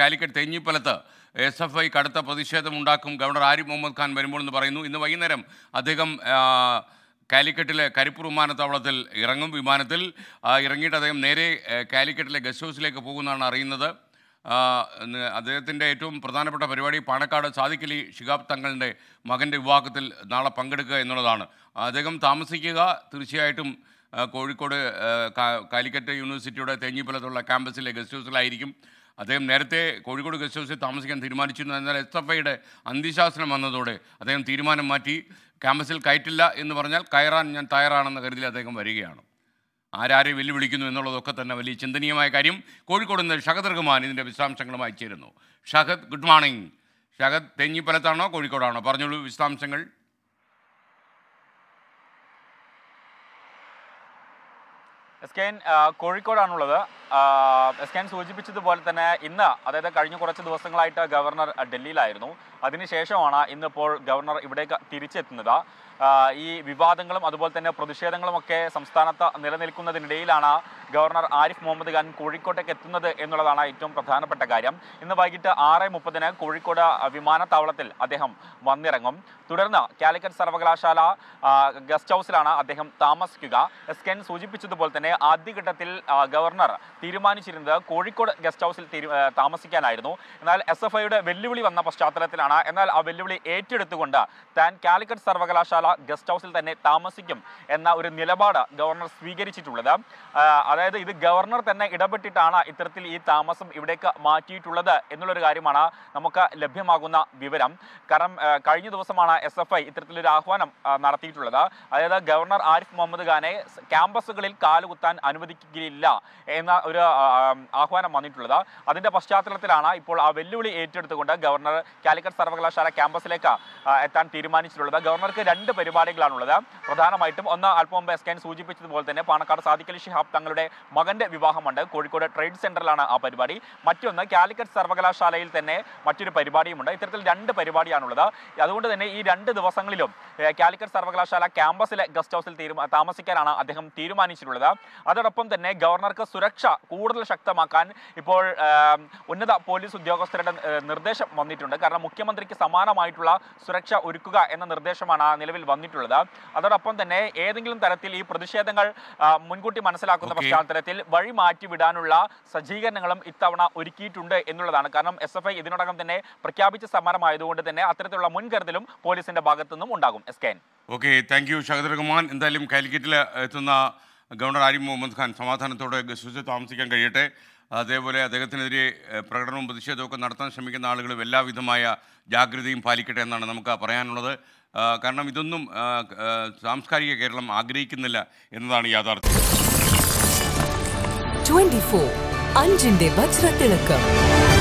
കാലിക്കറ്റ് തെഞ്ഞിപ്പലത്ത് S F I കടുത്ത പ്രതിഷേധമുണ്ടാക്കും ഗവർണർ ആരിഫ് മുഹമ്മദ് ഖാൻ വരുമ്പോൾ എന്ന് പറയുന്നു ഇന്ന് വൈകുന്നേരം അദ്ദേഹം കാലിക്കറ്റിലെ കരിപ്പൂർ വിമാനത്താവളത്തിൽ ഇറങ്ങും വിമാനത്തിൽ ഇറങ്ങിയിട്ട് അദ്ദേഹം നേരെ കാലിക്കറ്റിലെ ഗസ്റ്റ് ഹൗസിലേക്ക് പോകുമെന്നാണ് അറിയുന്നത് അദ്ദേഹത്തിൻ്റെ ഏറ്റവും പ്രധാനപ്പെട്ട പരിപാടി പാണക്കാട് സാദിക്കലി ഷിഹാബ് തങ്ങളുടെ മകൻ്റെ വിവാഹത്തിൽ നാളെ പങ്കെടുക്കുക എന്നുള്ളതാണ് അദ്ദേഹം താമസിക്കുക തീർച്ചയായിട്ടും കോഴിക്കോട് കാലിക്കറ്റ് യൂണിവേഴ്സിറ്റിയുടെ തേഞ്ഞിപ്പലത്തുള്ള ക്യാമ്പസിലെ ഗസ്റ്റ് ഹൗസിലായിരിക്കും അദ്ദേഹം നേരത്തെ കോഴിക്കോട് ഗസ്റ്റ് ഹൗസിൽ താമസിക്കാൻ തീരുമാനിച്ചിരുന്നു എന്നാൽ എസ് എഫ് ഐയുടെ അന്ത്യശാസനം വന്നതോടെ അദ്ദേഹം തീരുമാനം മാറ്റി ക്യാമ്പസിൽ കയറ്റില്ല എന്ന് പറഞ്ഞാൽ കയറാൻ ഞാൻ തയ്യാറാണെന്ന കരുതിൽ അദ്ദേഹം വരികയാണ് ആരാരെ വെല്ലുവിളിക്കുന്നു എന്നുള്ളതൊക്കെ തന്നെ വലിയ ചിന്തനീയമായ കാര്യം കോഴിക്കോട് നിന്ന് ഷഹദ് റഹ്മാൻ ഇതിൻ്റെ വിശദാംശങ്ങളുമായി ചേരുന്നു ഷഹദ് ഗുഡ് മോർണിംഗ് ഷഹദ് തെങ്ങിപ്പലത്താണോ കോഴിക്കോടാണോ പറഞ്ഞോളൂ വിശദാംശങ്ങൾ എസ് കെ കോഴിക്കോടാണുള്ളത് എസ് സൂചിപ്പിച്ചതുപോലെ തന്നെ ഇന്ന് അതായത് കഴിഞ്ഞ കുറച്ച് ദിവസങ്ങളായിട്ട് ഗവർണർ ഡൽഹിയിലായിരുന്നു അതിനുശേഷമാണ് ഇന്നിപ്പോൾ ഗവർണർ ഇവിടേക്ക് തിരിച്ചെത്തുന്നത് ഈ വിവാദങ്ങളും അതുപോലെ തന്നെ പ്രതിഷേധങ്ങളും ഒക്കെ സംസ്ഥാനത്ത് നിലനിൽക്കുന്നതിനിടയിലാണ് ഗവർണർ ആരിഫ് മുഹമ്മദ് ഖാൻ കോഴിക്കോട്ടേക്ക് എത്തുന്നത് എന്നുള്ളതാണ് ഏറ്റവും പ്രധാനപ്പെട്ട കാര്യം ഇന്ന് വൈകിട്ട് ആറ് മുപ്പതിന് കോഴിക്കോട് വിമാനത്താവളത്തിൽ അദ്ദേഹം വന്നിറങ്ങും തുടർന്ന് കാലിക്കറ്റ് സർവകലാശാല ഗസ്റ്റ് ഹൗസിലാണ് അദ്ദേഹം താമസിക്കുക എസ് കെൻ സൂചിപ്പിച്ചതുപോലെ തന്നെ ആദ്യഘട്ടത്തിൽ ഗവർണർ തീരുമാനിച്ചിരുന്നത് കോഴിക്കോട് ഗസ്റ്റ് ഹൗസിൽ താമസിക്കാനായിരുന്നു എന്നാൽ എസ് എഫ് ഐയുടെ വെല്ലുവിളി വന്ന പശ്ചാത്തലത്തിലാണ് എന്നാൽ ആ വെല്ലുവിളി ഏറ്റെടുത്തുകൊണ്ട് താൻ കാലിക്കറ്റ് സർവകലാശാല ഗസ്റ്റ് ഹൗസിൽ തന്നെ താമസിക്കും എന്ന ഒരു നിലപാട് ഗവർണർ സ്വീകരിച്ചിട്ടുള്ളത് അതായത് ഇത് ഗവർണർ തന്നെ ഇടപെട്ടിട്ടാണ് ഇത്തരത്തിൽ ഈ താമസം ഇവിടേക്ക് മാറ്റിയിട്ടുള്ളത് എന്നുള്ളൊരു കാര്യമാണ് നമുക്ക് ലഭ്യമാകുന്ന വിവരം കാരണം കഴിഞ്ഞ ദിവസമാണ് എസ് എഫ് ഐ ഇത്തരത്തിലൊരു ആഹ്വാനം നടത്തിയിട്ടുള്ളത് അതായത് ഗവർണർ ആരിഫ് മുഹമ്മദ് ഖാനെ ക്യാമ്പസുകളിൽ കാലുകുത്താൻ അനുവദിക്കുകയില്ല എന്ന ഒരു ആഹ്വാനം വന്നിട്ടുള്ളത് അതിന്റെ പശ്ചാത്തലത്തിലാണ് ഇപ്പോൾ ആ വെല്ലുവിളി ഏറ്റെടുത്തുകൊണ്ട് ഗവർണർ കാലിക്കറ്റ് സർവകലാശാല ക്യാമ്പസിലേക്ക് എത്താൻ തീരുമാനിച്ചിട്ടുള്ളത് ഗവർണർക്ക് രണ്ട് പരിപാടികളാണുള്ളത് പ്രധാനമായിട്ടും ഒന്ന് അല്പം മുമ്പ് എസ് കെ സൂചിപ്പിച്ചതുപോലെ തന്നെ പാണക്കാട് സാദിഖലി ഷിഹാബ് തങ്ങളുടെ മകന്റെ വിവാഹമുണ്ട് കോഴിക്കോട് ട്രേഡ് സെന്ററിലാണ് ആ പരിപാടി മറ്റൊന്ന് കാലിക്കറ്റ് സർവകലാശാലയിൽ തന്നെ മറ്റൊരു പരിപാടിയുമുണ്ട് ഇത്തരത്തിൽ രണ്ട് പരിപാടിയാണുള്ളത് അതുകൊണ്ട് തന്നെ ഈ രണ്ട് ദിവസങ്ങളിലും കാലിക്കറ്റ് സർവകലാശാല ക്യാമ്പസിലെ ഗസ്റ്റ് ഹൗസിൽ താമസിക്കാനാണ് അദ്ദേഹം തീരുമാനിച്ചിട്ടുള്ളത് അതോടൊപ്പം തന്നെ ഗവർണർക്ക് സുരക്ഷ കൂടുതൽ ശക്തമാക്കാൻ ഇപ്പോൾ ഉന്നത പോലീസ് ഉദ്യോഗസ്ഥരുടെ നിർദ്ദേശം വന്നിട്ടുണ്ട് കാരണം മുഖ്യമന്ത്രിക്ക് സമാനമായിട്ടുള്ള സുരക്ഷ ഒരുക്കുക എന്ന നിർദ്ദേശമാണ് നിലവിൽ വന്നിട്ടുള്ളത് അതോടൊപ്പം തന്നെ ഏതെങ്കിലും തരത്തിൽ ഈ പ്രതിഷേധങ്ങൾ മുൻകൂട്ടി മനസ്സിലാക്കുന്ന പശ്ചാത്തലത്തിൽ വഴി മാറ്റിവിടാനുള്ള സജ്ജീകരണങ്ങളും ഇത്തവണ ഒരുക്കിയിട്ടുണ്ട് എന്നുള്ളതാണ് കാരണം എസ് എഫ് ഐ ഇതിനോടകം തന്നെ പ്രഖ്യാപിച്ച സമരമായതുകൊണ്ട് തന്നെ അത്തരത്തിലുള്ള മുൻകരുതലും പോലീസിന്റെ ഭാഗത്തു നിന്നും ഉണ്ടാകും എസ് കെ ഓക്കെ താങ്ക് യു ശകദർ കുമാൻ എന്തായാലും കാലിക്കറ്റിൽ എത്തുന്ന ഗവർണർ ആരിഫ് മുഹമ്മദ് ഖാൻ സമാധാനത്തോടെ ശുചിത്വം താമസിക്കാൻ കഴിയട്ടെ അതേപോലെ അദ്ദേഹത്തിനെതിരെ പ്രകടനവും പ്രതിഷേധമൊക്കെ നടത്താൻ ശ്രമിക്കുന്ന ആളുകളും എല്ലാവിധമായ ജാഗ്രതയും പാലിക്കട്ടെ എന്നാണ് നമുക്ക് പറയാനുള്ളത് കാരണം ഇതൊന്നും സാംസ്കാരിക കേരളം ആഗ്രഹിക്കുന്നില്ല എന്നതാണ് യാഥാർത്ഥ്യം അഞ്ചിന്റെ വജ്രത്തിളക്കം